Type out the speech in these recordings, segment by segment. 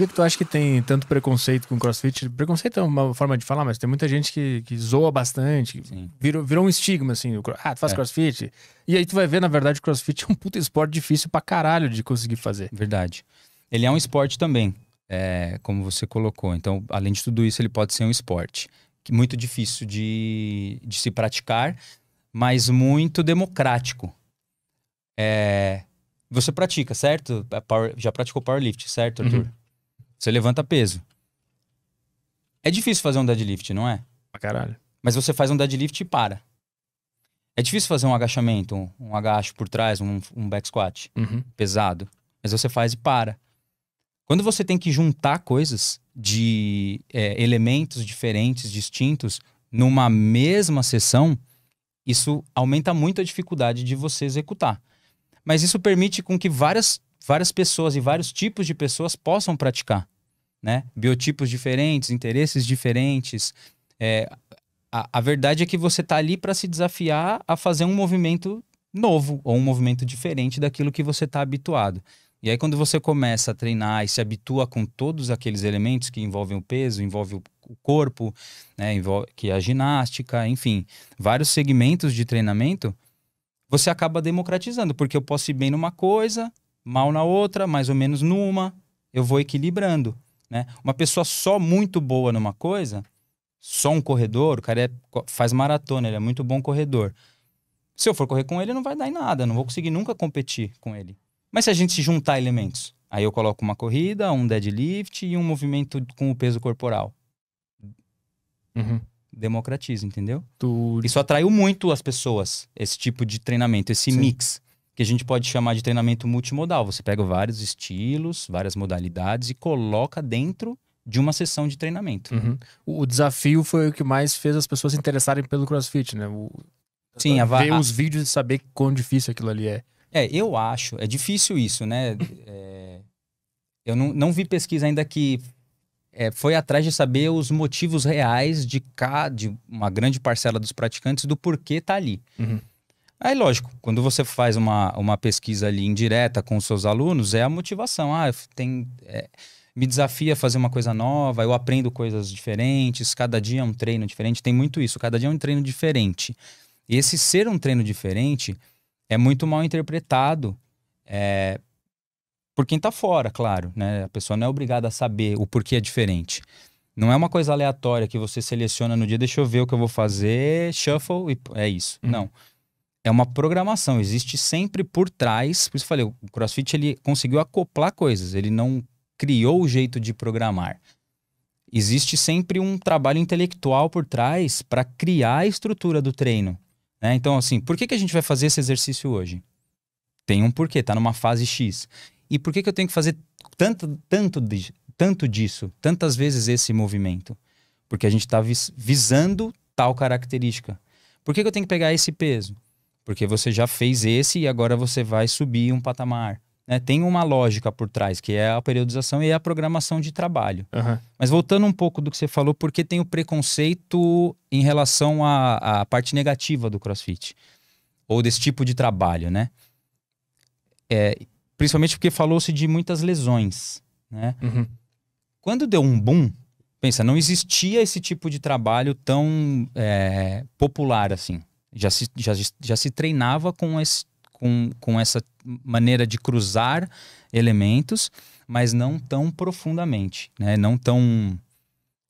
que, que tu acha que tem tanto preconceito com crossfit? Preconceito é uma forma de falar, mas tem muita gente que, que zoa bastante. Virou, virou um estigma, assim. Ah, tu faz é. crossfit? E aí tu vai ver, na verdade, crossfit é um puta esporte difícil pra caralho de conseguir fazer. Verdade. Ele é um esporte também, é, como você colocou. Então, além de tudo isso, ele pode ser um esporte. Muito difícil de, de se praticar, mas muito democrático. É, você pratica, certo? É, já praticou powerlift, certo, Arthur? Uhum. Você levanta peso. É difícil fazer um deadlift, não é? Pra caralho. Mas você faz um deadlift e para. É difícil fazer um agachamento, um, um agacho por trás, um, um back squat uhum. pesado. Mas você faz e para. Quando você tem que juntar coisas de é, elementos diferentes, distintos, numa mesma sessão, isso aumenta muito a dificuldade de você executar. Mas isso permite com que várias, várias pessoas e vários tipos de pessoas possam praticar né? Biotipos diferentes, interesses diferentes. É, a, a verdade é que você está ali para se desafiar a fazer um movimento novo ou um movimento diferente daquilo que você está habituado. E aí, quando você começa a treinar e se habitua com todos aqueles elementos que envolvem o peso, envolve o corpo, né, envolve, que é a ginástica, enfim, vários segmentos de treinamento, você acaba democratizando, porque eu posso ir bem numa coisa, mal na outra, mais ou menos numa, eu vou equilibrando. Né? Uma pessoa só muito boa numa coisa, só um corredor, o cara é, faz maratona, ele é muito bom corredor. Se eu for correr com ele, não vai dar em nada, não vou conseguir nunca competir com ele. Mas se a gente se juntar elementos, aí eu coloco uma corrida, um deadlift e um movimento com o peso corporal. Uhum. Democratiza, entendeu? Tu... Isso atraiu muito as pessoas, esse tipo de treinamento, esse Sim. mix que a gente pode chamar de treinamento multimodal. Você pega vários estilos, várias modalidades e coloca dentro de uma sessão de treinamento. Uhum. O desafio foi o que mais fez as pessoas se interessarem pelo CrossFit, né? O... Sim, a ver os vídeos e saber quão difícil aquilo ali é. É, eu acho. É difícil isso, né? é... Eu não, não vi pesquisa ainda que é, foi atrás de saber os motivos reais de, de uma grande parcela dos praticantes do porquê tá ali. Uhum. Aí, lógico, quando você faz uma, uma pesquisa ali indireta com os seus alunos, é a motivação. Ah, tem. É, me desafia a fazer uma coisa nova, eu aprendo coisas diferentes, cada dia é um treino diferente, tem muito isso, cada dia é um treino diferente. E esse ser um treino diferente é muito mal interpretado é, por quem está fora, claro. Né? A pessoa não é obrigada a saber o porquê é diferente. Não é uma coisa aleatória que você seleciona no dia, deixa eu ver o que eu vou fazer, shuffle e é isso. Uhum. Não é uma programação, existe sempre por trás. Por isso eu falei, o CrossFit ele conseguiu acoplar coisas, ele não criou o jeito de programar. Existe sempre um trabalho intelectual por trás para criar a estrutura do treino. Né? Então, assim, por que, que a gente vai fazer esse exercício hoje? Tem um porquê, tá numa fase X. E por que, que eu tenho que fazer tanto, tanto, tanto disso, tantas vezes esse movimento? Porque a gente está vis visando tal característica. Por que, que eu tenho que pegar esse peso? Porque você já fez esse e agora você vai subir um patamar. Né? Tem uma lógica por trás, que é a periodização e a programação de trabalho. Uhum. Mas voltando um pouco do que você falou, porque tem o preconceito em relação à, à parte negativa do crossfit? Ou desse tipo de trabalho, né? É, principalmente porque falou-se de muitas lesões, né? Uhum. Quando deu um boom, pensa, não existia esse tipo de trabalho tão é, popular assim. Já se, já, já se treinava com, esse, com, com essa maneira de cruzar elementos, mas não tão profundamente, né? não tão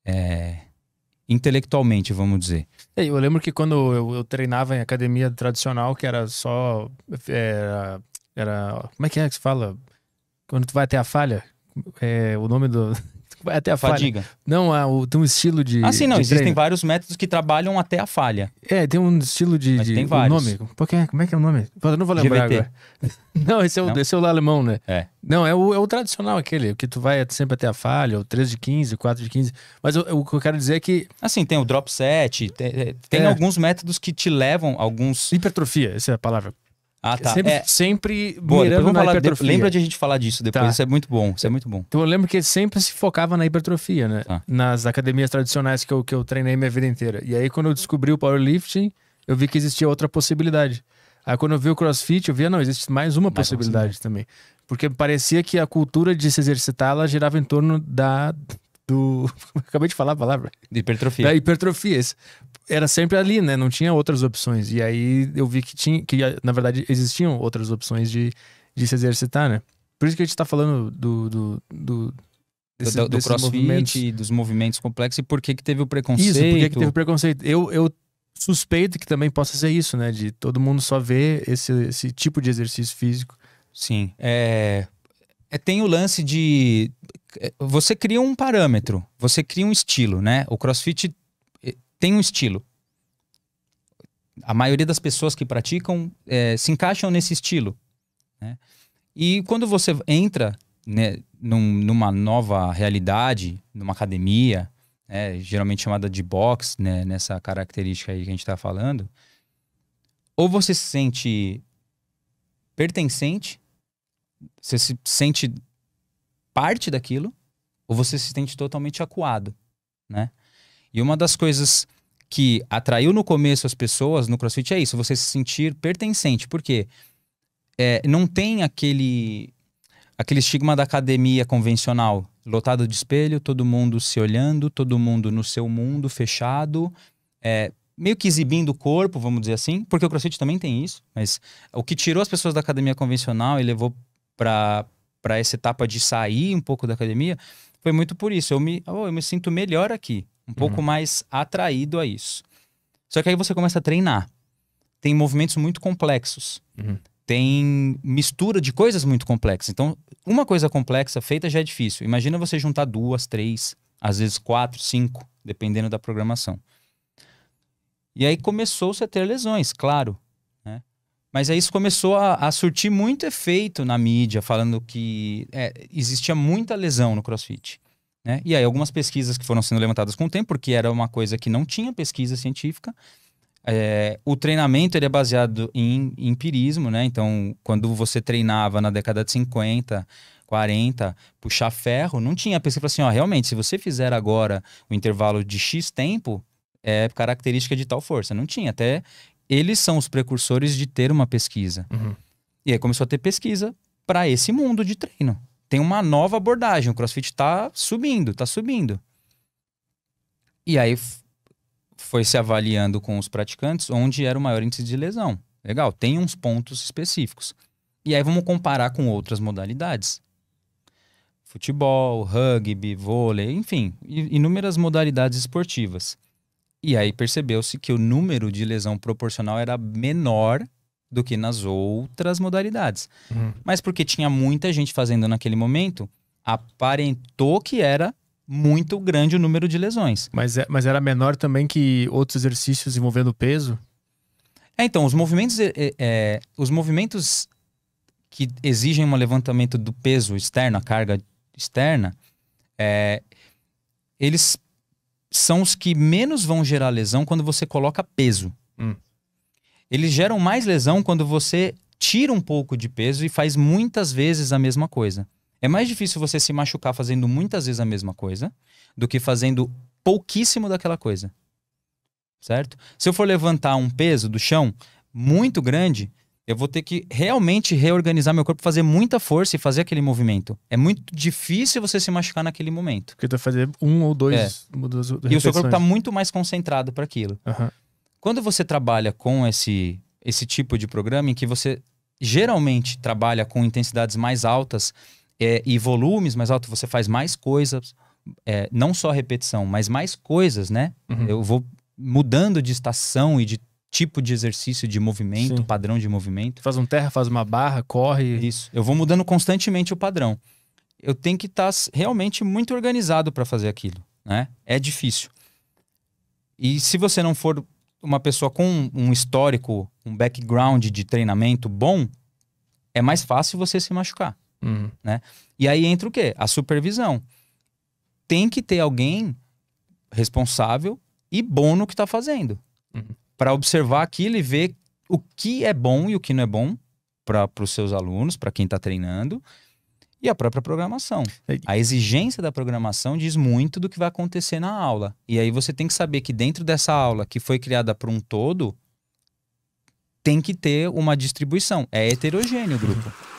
é, intelectualmente, vamos dizer. É, eu lembro que quando eu, eu treinava em academia tradicional, que era só. É, era, era, como é que é que se fala? Quando tu vai até a falha? É, o nome do vai até a Fadiga. falha. Não, há, o, tem um estilo de. Ah, sim, não. Existem treino. vários métodos que trabalham até a falha. É, tem um estilo de. Mas de tem vários. Um nome. Porque, é, como é que é o nome? Eu não vou lembrar GVT. agora. não, esse é, o, não? esse é o alemão, né? É. Não, é o, é o tradicional aquele, que tu vai sempre até a falha, o 3 de 15, 4 de 15. Mas o, o que eu quero dizer é que. Assim, tem o drop set, tem, tem é. alguns métodos que te levam, alguns. Hipertrofia, essa é a palavra. Ah, tá. Sempre, é... sempre Boa, mirando na hipertrofia. De... Lembra de a gente falar disso depois, tá. isso é muito bom, isso é muito bom. Então eu lembro que sempre se focava na hipertrofia, né? Tá. Nas academias tradicionais que eu, que eu treinei minha vida inteira. E aí quando eu descobri o powerlifting, eu vi que existia outra possibilidade. Aí quando eu vi o crossfit, eu via, não, existe mais uma mais possibilidade também. Porque parecia que a cultura de se exercitar, ela girava em torno da do. Acabei de falar a palavra. De hipertrofia. Da hipertrofia. Era sempre ali, né? Não tinha outras opções. E aí eu vi que tinha, que na verdade existiam outras opções de, de se exercitar, né? Por isso que a gente tá falando do. do, do desse, do, do crossfit, dos movimentos complexos e por que que teve o preconceito. Isso, por que, que teve o preconceito. Eu, eu suspeito que também possa ser isso, né? De todo mundo só ver esse, esse tipo de exercício físico. Sim. É, é, tem o lance de é, você cria um parâmetro, você cria um estilo, né? O CrossFit é, tem um estilo. A maioria das pessoas que praticam é, se encaixam nesse estilo. Né? E quando você entra né, num, numa nova realidade, numa academia, né, geralmente chamada de box, né, nessa característica aí que a gente está falando, ou você se sente pertencente, você se sente parte daquilo ou você se sente totalmente acuado, né? E uma das coisas que atraiu no começo as pessoas no CrossFit é isso, você se sentir pertencente, porque é, não tem aquele aquele estigma da academia convencional, lotado de espelho, todo mundo se olhando, todo mundo no seu mundo fechado, é, meio que exibindo o corpo, vamos dizer assim, porque o CrossFit também tem isso, mas o que tirou as pessoas da academia convencional e levou para para essa etapa de sair um pouco da academia, foi muito por isso. Eu me, oh, eu me sinto melhor aqui, um uhum. pouco mais atraído a isso. Só que aí você começa a treinar. Tem movimentos muito complexos. Uhum. Tem mistura de coisas muito complexas. Então, uma coisa complexa feita já é difícil. Imagina você juntar duas, três, às vezes quatro, cinco, dependendo da programação. E aí começou-se a ter lesões, claro. Mas aí isso começou a, a, surtir muito efeito na mídia, falando que é, existia muita lesão no crossfit. Né? E aí algumas pesquisas que foram sendo levantadas com o tempo, porque era uma coisa que não tinha pesquisa científica. É, o treinamento ele é baseado em, em empirismo, né? Então, quando você treinava na década de 50, 40, puxar ferro, não tinha pesquisa assim, ó, realmente, se você fizer agora o intervalo de X tempo, é característica de tal força. Não tinha. Até eles são os precursores de ter uma pesquisa. Uhum. E aí começou a ter pesquisa para esse mundo de treino. Tem uma nova abordagem, o CrossFit está subindo, está subindo. E aí foi se avaliando com os praticantes onde era o maior índice de lesão. Legal, tem uns pontos específicos. E aí vamos comparar com outras modalidades. Futebol, rugby, vôlei, enfim, inúmeras modalidades esportivas. E aí percebeu-se que o número de lesão proporcional era menor do que nas outras modalidades. Uhum. Mas porque tinha muita gente fazendo naquele momento, aparentou que era muito grande o número de lesões. Mas, é, mas era menor também que outros exercícios envolvendo peso? É, então, os movimentos, é, é, os movimentos que exigem um levantamento do peso externo, a carga externa, eles são os que menos vão gerar lesão quando você coloca peso. Hum. Eles geram mais lesão quando você tira um pouco de peso e faz muitas vezes a mesma coisa. É mais difícil você se machucar fazendo muitas vezes a mesma coisa do que fazendo pouquíssimo daquela coisa. Certo? Se eu for levantar um peso do chão muito grande, eu vou ter que realmente reorganizar meu corpo, fazer muita força e fazer aquele movimento. É muito difícil você se machucar naquele momento. Porque tu vai fazer um ou dois. É. Duas, duas e o seu corpo está muito mais concentrado para aquilo. Uhum. Quando você trabalha com esse, esse tipo de programa, em que você geralmente trabalha com intensidades mais altas é, e volumes mais altos, você faz mais coisas, é, não só repetição, mas mais coisas, né? Uhum. Eu vou mudando de estação e de tipo de exercício, de movimento, Sim. padrão de movimento. Faz um terra, faz uma barra, corre. Isso. Eu vou mudando constantemente o padrão. Eu tenho que estar tá realmente muito organizado para fazer aquilo, né? É difícil. E se você não for uma pessoa com um histórico, um background de treinamento bom, é mais fácil você se machucar, uhum. né? E aí entra o quê? A supervisão. Tem que ter alguém responsável e bom no que está fazendo. Uhum para observar aquilo e ver o que é bom e o que não é bom para os seus alunos, para quem está treinando, e a própria programação. É. A exigência da programação diz muito do que vai acontecer na aula. E aí você tem que saber que dentro dessa aula, que foi criada por um todo, tem que ter uma distribuição. É heterogêneo o grupo.